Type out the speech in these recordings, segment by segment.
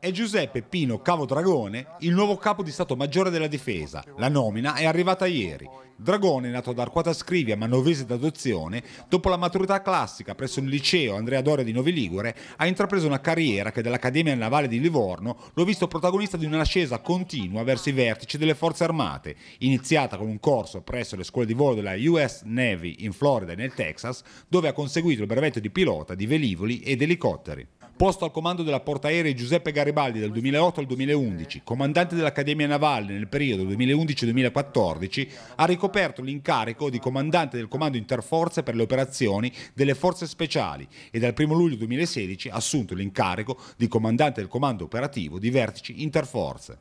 È Giuseppe Pino Cavo Dragone il nuovo capo di Stato Maggiore della Difesa. La nomina è arrivata ieri. Dragone nato ad Arquata Scrivia, manovese d'adozione, dopo la maturità classica presso il liceo Andrea Doria di Novi Ligure, ha intrapreso una carriera che dall'Accademia Navale di Livorno l'ho visto protagonista di un'ascesa continua verso i vertici delle forze armate, iniziata con un corso presso le scuole di volo della US Navy in Florida e nel Texas, dove ha conseguito il brevetto di pilota di velivoli ed elicotteri. Posto al comando della portaerei Giuseppe Garibaldi dal 2008 al 2011, comandante dell'Accademia Navale nel periodo 2011-2014, ha ricoperto l'incarico di comandante del comando interforze per le operazioni delle forze speciali e dal 1 luglio 2016 ha assunto l'incarico di comandante del comando operativo di vertici interforze.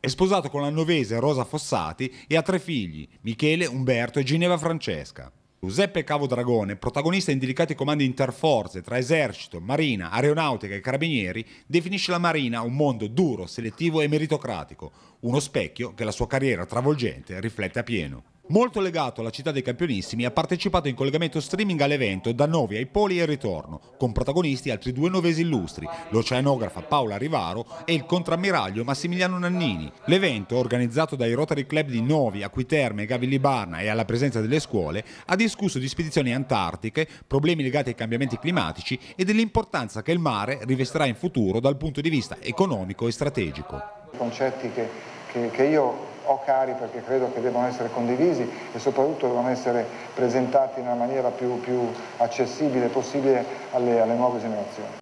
È sposato con la novese Rosa Fossati e ha tre figli, Michele, Umberto e Ginevra Francesca. Giuseppe Cavodragone, protagonista in delicati comandi interforze tra esercito, marina, aeronautica e carabinieri, definisce la marina un mondo duro, selettivo e meritocratico, uno specchio che la sua carriera travolgente riflette a pieno. Molto legato alla città dei campionissimi, ha partecipato in collegamento streaming all'evento da Novi ai Poli e il ritorno, con protagonisti altri due novesi illustri, l'oceanografa Paola Rivaro e il contrammiraglio Massimiliano Nannini. L'evento, organizzato dai Rotary Club di Novi, Acquiterme, Gavilli Barna e alla presenza delle scuole, ha discusso di spedizioni antartiche, problemi legati ai cambiamenti climatici e dell'importanza che il mare rivestirà in futuro dal punto di vista economico e strategico. Concetti che, che, che io ho cari perché credo che devono essere condivisi e soprattutto devono essere presentati nella maniera più, più accessibile possibile alle, alle nuove generazioni.